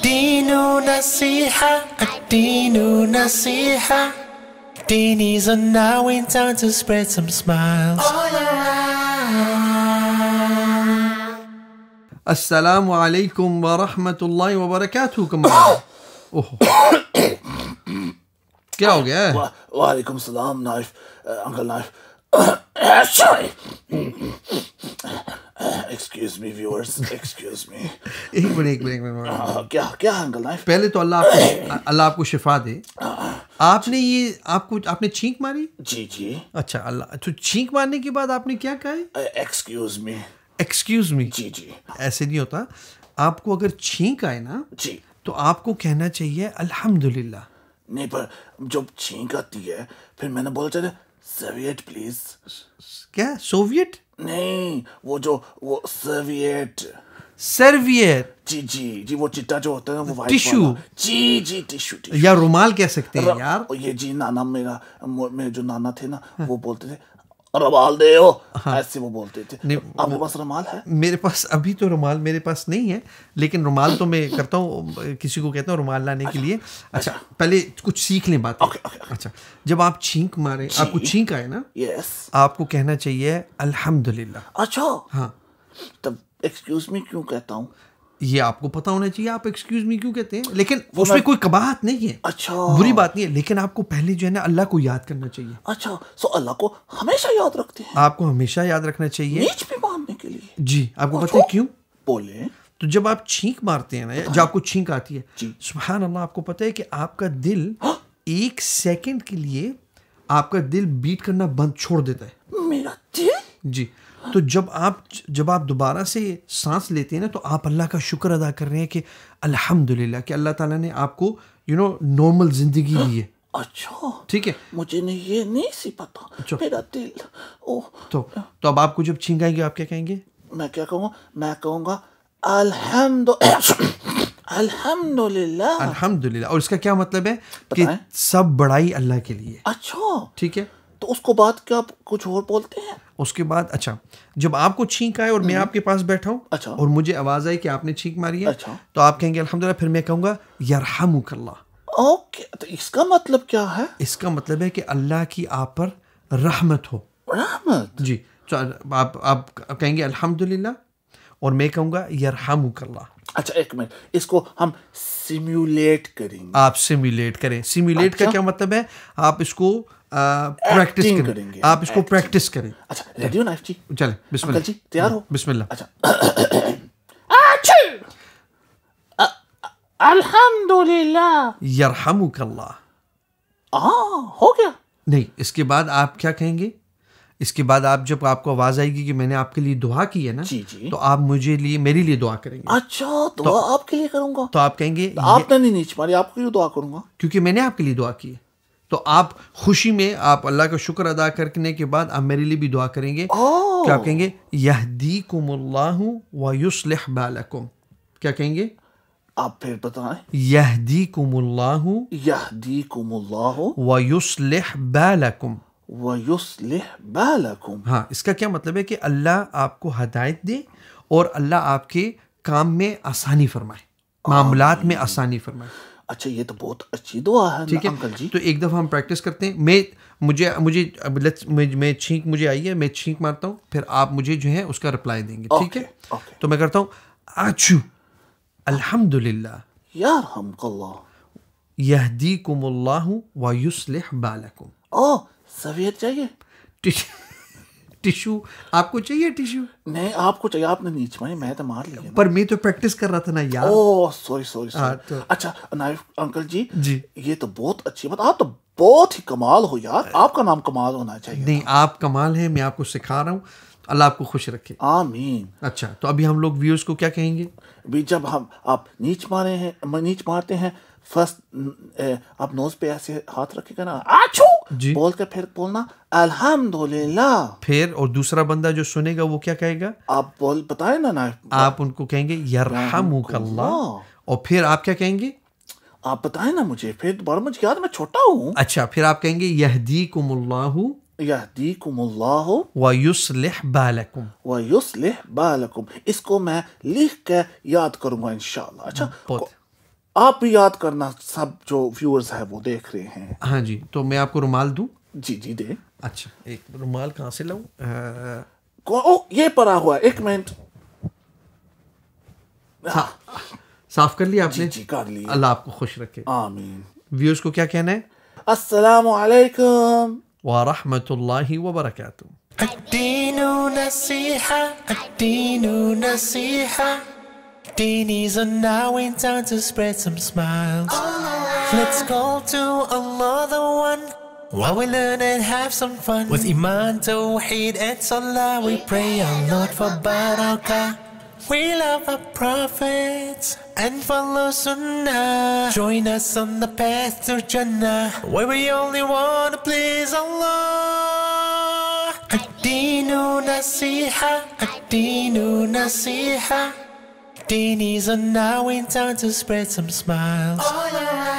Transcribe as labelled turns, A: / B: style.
A: الدين نصيحة الدين نصيحة Dean is on now in time to spread some smiles all around
B: السلام عليكم ورحمة الله وبركاته كمان اوه क्या हो गया है
A: वालेकुम सलाम knife uncle knife sorry Excuse me, viewers. Excuse me.
B: एक मिनट एक मिनट एक मिनट
A: क्या क्या अंकल नाइफ
B: पहले तो अल्लाह आपको अल्लाह आपको शिफा दे हाँ, हाँ। आपने ये आपको आपने छींक मारी जी जी अच्छा अल्लाह तो छींक मारने के बाद आपने क्या कहा
A: एक्सक्यूज मी
B: एक्सक्यूज मी जी जी ऐसे नहीं होता आपको अगर छींक आए ना जी तो आपको कहना चाहिए अल्हम्दुलिल्लाह
A: नहीं पर जब छींक आती है फिर मैंने बोला चले सोवियत प्लीज क्या सोवियत नहीं वो जो वो सोवियत सर्वियर जी जी जी वो चिट्टा जो होता है ना वो टिश्यू जी जी टिश्यू टिश्यू या रुमाल कह सकते हैं यार ये जी नाना मेरा मेरे जो नाना थे ना हाँ। वो बोलते थे रमाल दे हो हाँ, ऐसे वो बोलते थे नहीं, आपके पास रुमाल है
B: मेरे पास अभी तो रुमाल मेरे पास नहीं है लेकिन रुमाल तो मैं करता हूँ किसी को कहता हूँ रुमाल लाने अच्छा, के लिए अच्छा, अच्छा पहले कुछ सीख लें बात ओके, ओके, अच्छा जब आप छींक मारे चीक, आपको छींक आए ना यस आपको कहना चाहिए अलहमदुल्ला अच्छा हाँ
A: तब एक्सक्यूज मी क्यों कहता हूँ
B: ये आपको पता होना
A: चाहिए आप एक्सक्यूज मी क्यों कहते हैं लेकिन तो उसमें कोई
B: कबाहत नहीं है
A: अच्छा बुरी
B: बात नहीं है लेकिन आपको पहले जो है ना अल्लाह को याद करना चाहिए अच्छा सो
A: अल्लाह को हमेशा याद रखते
B: हैं आपको हमेशा याद रखना चाहिए नीच भी मारने के लिए जी आपको पता है तो क्यों बोले तो जब आप छींक मारते हैं ना हाँ। जब आपको छींक आती है सुबह अल्लाह आपको पता है कि आपका दिल हाँ। एक सेकेंड के लिए आपका दिल बीट करना बंद छोड़ देता है मेरा दिल जी तो जब आप जब आप दोबारा से सांस लेते हैं ना तो आप अल्लाह का शुक्र अदा कर रहे हैं कि अल्हम्दुलिल्लाह कि अल्लाह ताला ने आपको यू नो नॉर्मल ज़िंदगी दी है अच्छा ठीक
A: है मुझे नहीं ये नहीं सी पता अच्छा। मेरा दिल ओ
B: तो तो अब आपको जब छींकाएंगे आप क्या कहेंगे
A: मैं क्या कहूँगा मैं कहूँगा अल्हम्दुलिल्लाह
B: अल्हम्दुलिल्लाह और इसका क्या मतलब है कि सब बड़ाई अल्लाह के
A: लिए अच्छा
B: ठीक है तो उसको बात क्या कुछ और बोलते हैं उसके बाद अच्छा जब आपको छींक आए और मैं हम्म। आपके पास बैठा हूँ अच्छा और मुझे आवाज आई कि आपने छींक मारी है अच्छा तो आप कहेंगे अलहमदुल्ला फिर मैं कहूँगा यारहमुकल्ला ओके तो इसका मतलब क्या है इसका मतलब है कि अल्लाह की आप पर रहमत हो रहमत जी तो आप आप कहेंगे अल्हम्दुलिल्लाह और मैं हम उकल्ला अच्छा एक मिनट इसको हम सिम्यूलेट करेंगे आप सिम्यूलेट करें सिम्यूलेट अच्छा? का क्या मतलब है आप इसको प्रैक्टिस करें। करेंगे आप इसको प्रैक्टिस करें अच्छा रेडियो नाइफ जी चले बिस्मिल्लाह जी तैयार हो बिस्मिल्लाह
A: अच्छा अल्हम्दुलिल्लाह हो गया
B: नहीं इसके बाद आप क्या कहेंगे इसके बाद आप जब आपको आवाज आएगी कि मैंने आपके लिए दुआ की है ना जी जी तो आप मुझे लिए मेरे लिए दुआ करेंगे
A: अच्छा तो, तो, आपके लिए करूंगा
B: तो आप कहेंगे तो आपने नहीं नीच मारी आपके लिए दुआ करूंगा क्योंकि मैंने आपके लिए दुआ की है तो आप खुशी में आप अल्लाह का शुक्र अदा करने के बाद आप मेरे लिए भी दुआ करेंगे क्या आप कहेंगे यहदी कुमल्लाहु वयुस्लिह बालकुम क्या कहेंगे
A: आप फिर बताएं यह दी
B: यहदी कुमल्लाहु यहदी कुमल्लाहु वयुस्लिह बालकुम हाँ इसका क्या मतलब है कि अल्लाह आपको हदायत दे और अल्लाह आपके काम में आसानी फरमाए मामलात में आसानी फरमाए अच्छा ये तो बहुत अच्छी दुआ है ठीक है अंकल जी तो एक दफ़ा हम प्रैक्टिस करते हैं मैं मुझे मुझे मैं छींक मुझे आई है मैं छींक मारता हूँ फिर आप मुझे जो है उसका रिप्लाई देंगे ठीक है तो मैं करता हूँ आचू अल्हम्दुलिल्लाह
A: यार हमकल्लाह
B: कुमल्ला व युस्लिह
A: बालकुम ओह सवियत चाहिए टिश्यू आपको चाहिए टिश्यू नहीं आपको चाहिए आपने नीच मारी मैं तो मार लिया पर मैं तो प्रैक्टिस कर रहा था ना यार ओह सॉरी सॉरी हाँ, तो- अच्छा नाइफ अंकल जी जी ये तो बहुत अच्छी बात आप तो बहुत ही कमाल हो यार आपका नाम कमाल होना
B: चाहिए नहीं आप कमाल हैं मैं आपको सिखा रहा हूँ तो अल्लाह आपको खुश
A: रखे आमीन अच्छा तो अभी हम लोग व्यूज को क्या कहेंगे भी जब हम आप नीच मारे हैं नीच मारते हैं फर्स्ट आप नोज पे ऐसे हाथ रखेगा ना आछो बोल कर फिर बोलना अल्हम्दुलिल्लाह
B: फिर और दूसरा बंदा जो सुनेगा वो क्या कहेगा आप बोल बताए ना ना आप उनको कहेंगे यरहमुकल्लाह और फिर आप क्या कहेंगे आप बताए ना मुझे फिर दोबारा तो मुझे याद मैं छोटा हूँ अच्छा फिर आप कहेंगे
A: यहदी कुमुल्लाहू इसको मैं लिख के याद करूंगा इंशाल्लाह अच्छा आप भी याद करना सब जो व्यूअर्स है वो देख रहे हैं
B: हाँ जी तो मैं आपको रुमाल दू जी जी दे अच्छा एक रुमाल कहाँ से लाऊ ओ ये पड़ा हुआ एक मिनट हाँ साफ कर लिया आपने जी, जी कर लिया अल्लाह आपको खुश रखे आमीन व्यूअर्स को क्या कहना है
A: अस्सलाम वालेकुम
B: व रहमतुल्लाहि व
A: الدين نصيحة الدين نصيحة Genies are now in town to spread some smiles. Oh, Let's go to another one. While we learn and have some fun With Iman, Tawheed and Salah We pray our Lord for Barakah We love our prophets and follow Sunnah Join us on the path to Jannah Where we only want to please Allah ad Nasiha ad Nasiha Martinis are now in town to spread some smiles. Oh, yeah.